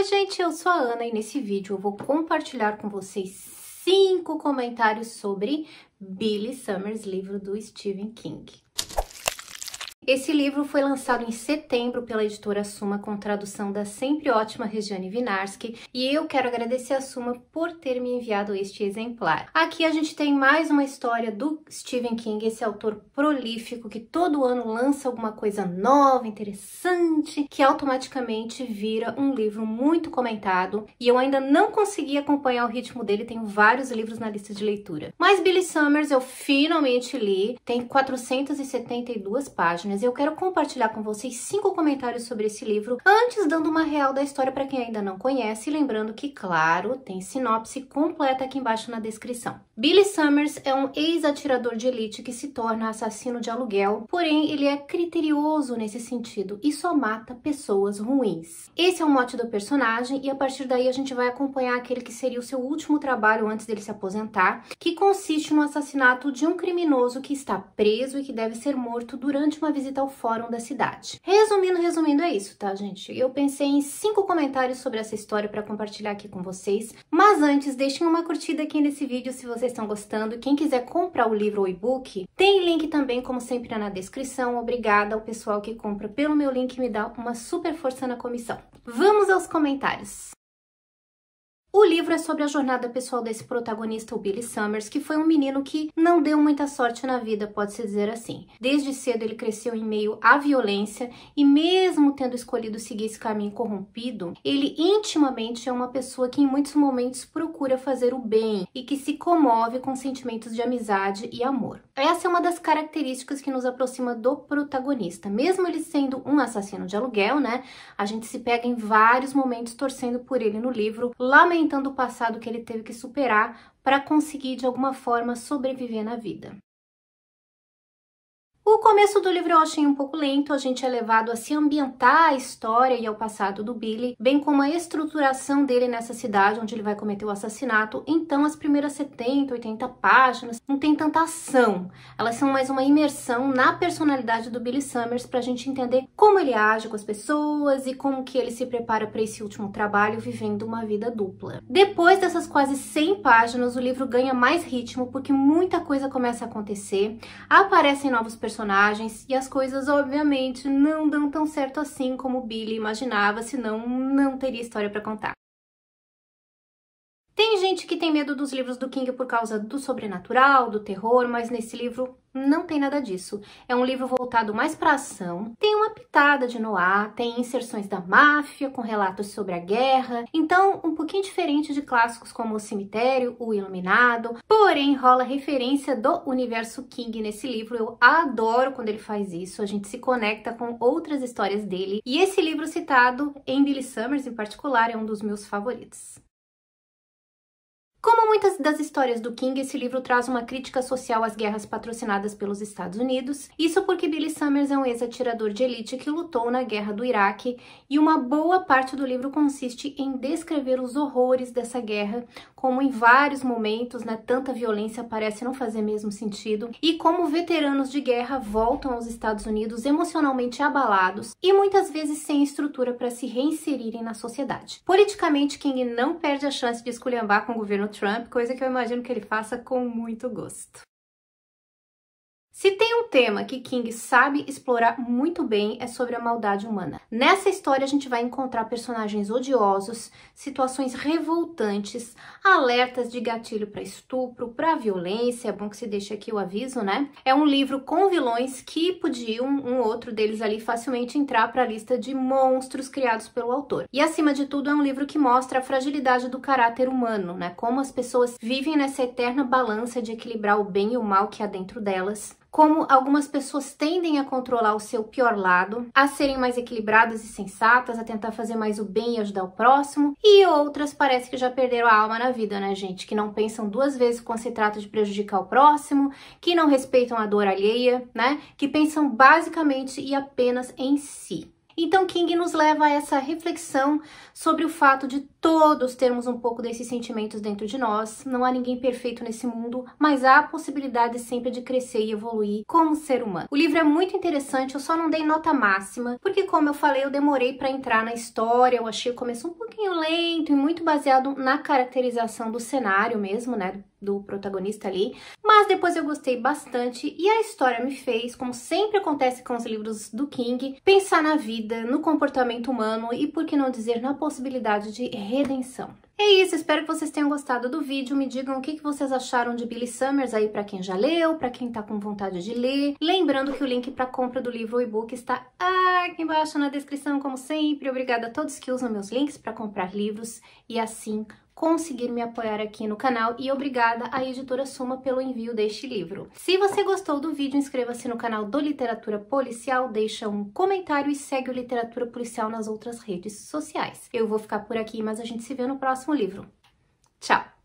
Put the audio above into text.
Oi gente, eu sou a Ana e nesse vídeo eu vou compartilhar com vocês cinco comentários sobre Billy Summers, livro do Stephen King. Esse livro foi lançado em setembro pela editora Suma com tradução da sempre ótima Regiane Vinarski e eu quero agradecer a Suma por ter me enviado este exemplar. Aqui a gente tem mais uma história do Stephen King, esse autor prolífico que todo ano lança alguma coisa nova, interessante, que automaticamente vira um livro muito comentado e eu ainda não consegui acompanhar o ritmo dele, tenho vários livros na lista de leitura. Mas Billy Summers eu finalmente li, tem 472 páginas mas eu quero compartilhar com vocês cinco comentários sobre esse livro, antes dando uma real da história para quem ainda não conhece, lembrando que, claro, tem sinopse completa aqui embaixo na descrição. Billy Summers é um ex-atirador de elite que se torna assassino de aluguel, porém ele é criterioso nesse sentido e só mata pessoas ruins. Esse é o mote do personagem e a partir daí a gente vai acompanhar aquele que seria o seu último trabalho antes dele se aposentar, que consiste no assassinato de um criminoso que está preso e que deve ser morto durante uma visita Tal fórum da cidade. Resumindo, resumindo, é isso, tá, gente? Eu pensei em cinco comentários sobre essa história para compartilhar aqui com vocês, mas antes, deixem uma curtida aqui nesse vídeo se vocês estão gostando. Quem quiser comprar o livro ou e-book, tem link também, como sempre, na descrição. Obrigada ao pessoal que compra pelo meu link e me dá uma super força na comissão. Vamos aos comentários! O livro é sobre a jornada pessoal desse protagonista, o Billy Summers, que foi um menino que não deu muita sorte na vida, pode-se dizer assim. Desde cedo ele cresceu em meio à violência e mesmo tendo escolhido seguir esse caminho corrompido, ele intimamente é uma pessoa que em muitos momentos procura fazer o bem e que se comove com sentimentos de amizade e amor. Essa é uma das características que nos aproxima do protagonista. Mesmo ele sendo um assassino de aluguel, né? A gente se pega em vários momentos torcendo por ele no livro, lamentando comentando o passado que ele teve que superar para conseguir de alguma forma sobreviver na vida. O começo do livro eu achei um pouco lento, a gente é levado a se ambientar à história e ao passado do Billy, bem como a estruturação dele nessa cidade onde ele vai cometer o assassinato, então as primeiras 70, 80 páginas não tem tanta ação, elas são mais uma imersão na personalidade do Billy Summers para a gente entender como ele age com as pessoas e como que ele se prepara para esse último trabalho vivendo uma vida dupla. Depois dessas quase 100 páginas, o livro ganha mais ritmo porque muita coisa começa a acontecer, aparecem novos personagens personagens e as coisas obviamente não dão tão certo assim como Billy imaginava, senão não teria história para contar. Tem gente que tem medo dos livros do King por causa do sobrenatural, do terror, mas nesse livro não tem nada disso. É um livro voltado mais para ação. Tem uma pitada de Noah, tem inserções da máfia com relatos sobre a guerra. Então, um pouquinho diferente de clássicos como O Cemitério, O Iluminado. Porém, rola referência do universo King nesse livro. Eu adoro quando ele faz isso. A gente se conecta com outras histórias dele. E esse livro citado em Billy Summers em particular é um dos meus favoritos. Como muitas das histórias do King, esse livro traz uma crítica social às guerras patrocinadas pelos Estados Unidos, isso porque Billy Summers é um ex-atirador de elite que lutou na guerra do Iraque, e uma boa parte do livro consiste em descrever os horrores dessa guerra, como em vários momentos, né, tanta violência parece não fazer mesmo sentido, e como veteranos de guerra voltam aos Estados Unidos emocionalmente abalados e muitas vezes sem estrutura para se reinserirem na sociedade. Politicamente, King não perde a chance de esculhambar com o governo Trump, coisa que eu imagino que ele faça com muito gosto. Se tem um tema que King sabe explorar muito bem é sobre a maldade humana. Nessa história a gente vai encontrar personagens odiosos, situações revoltantes, alertas de gatilho para estupro, para violência, é bom que se deixe aqui o aviso, né? É um livro com vilões que podiam um outro deles ali facilmente entrar para a lista de monstros criados pelo autor. E acima de tudo é um livro que mostra a fragilidade do caráter humano, né? Como as pessoas vivem nessa eterna balança de equilibrar o bem e o mal que há dentro delas como algumas pessoas tendem a controlar o seu pior lado, a serem mais equilibradas e sensatas, a tentar fazer mais o bem e ajudar o próximo, e outras parece que já perderam a alma na vida, né, gente? Que não pensam duas vezes quando se trata de prejudicar o próximo, que não respeitam a dor alheia, né? Que pensam basicamente e apenas em si. Então, King nos leva a essa reflexão sobre o fato de todos termos um pouco desses sentimentos dentro de nós. Não há ninguém perfeito nesse mundo, mas há a possibilidade sempre de crescer e evoluir como ser humano. O livro é muito interessante, eu só não dei nota máxima, porque, como eu falei, eu demorei para entrar na história, eu achei o começo um pouco pouquinho lento e muito baseado na caracterização do cenário mesmo, né? Do protagonista ali. Mas depois eu gostei bastante e a história me fez, como sempre acontece com os livros do King, pensar na vida, no comportamento humano e, por que não dizer, na possibilidade de redenção. É isso, espero que vocês tenham gostado do vídeo. Me digam o que, vocês acharam de Billy Summers aí para quem já leu, para quem tá com vontade de ler. Lembrando que o link para compra do livro ou e-book está aqui embaixo na descrição, como sempre. Obrigada a todos que usam meus links para comprar livros e assim conseguir me apoiar aqui no canal e obrigada à editora Suma pelo envio deste livro. Se você gostou do vídeo, inscreva-se no canal do Literatura Policial, deixa um comentário e segue o Literatura Policial nas outras redes sociais. Eu vou ficar por aqui, mas a gente se vê no próximo livro. Tchau!